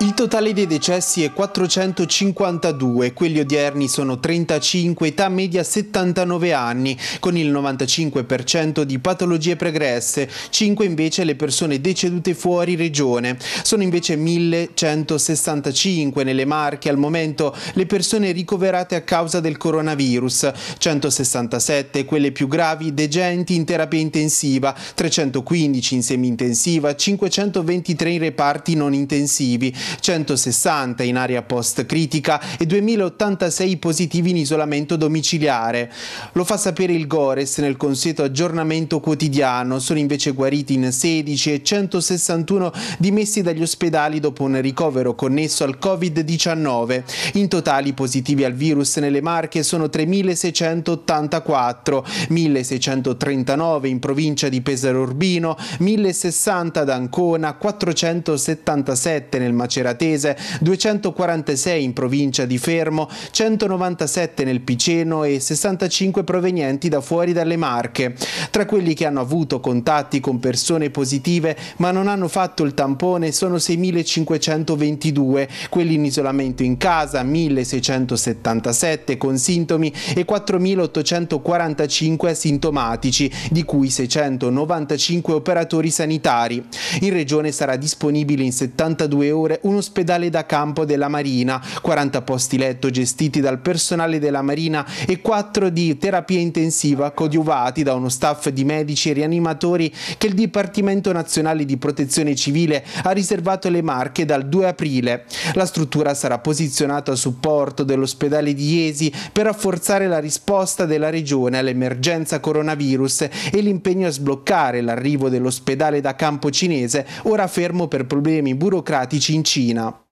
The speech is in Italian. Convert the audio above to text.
Il totale dei decessi è 452, quelli odierni sono 35, età media 79 anni, con il 95% di patologie pregresse, 5 invece le persone decedute fuori regione. Sono invece 1165 nelle Marche al momento le persone ricoverate a causa del coronavirus, 167 quelle più gravi degenti in terapia intensiva, 315 in semi-intensiva, 523 in reparti non intensivi, 160 in area post-critica e 2086 positivi in isolamento domiciliare. Lo fa sapere il Gores nel consueto aggiornamento quotidiano, sono invece guariti in 16 e 161 dimessi dagli ospedali dopo un ricovero connesso al Covid-19. In totale i positivi al virus nelle Marche sono 3.684, 1.639 in provincia di Pesaro Urbino, 1.060 ad Ancona, 477 nel Macedonia ceratese, 246 in provincia di Fermo, 197 nel Piceno e 65 provenienti da fuori dalle Marche. Tra quelli che hanno avuto contatti con persone positive ma non hanno fatto il tampone sono 6.522, quelli in isolamento in casa 1.677 con sintomi e 4.845 asintomatici, di cui 695 operatori sanitari. In regione sarà disponibile in 72 ore un ospedale da campo della Marina, 40 posti letto gestiti dal personale della Marina e 4 di terapia intensiva coadiuvati da uno staff di medici e rianimatori che il Dipartimento Nazionale di Protezione Civile ha riservato le Marche dal 2 aprile. La struttura sarà posizionata a supporto dell'ospedale di Iesi per rafforzare la risposta della Regione all'emergenza coronavirus e l'impegno a sbloccare l'arrivo dell'ospedale da campo cinese ora fermo per problemi burocratici in Cina. Cina.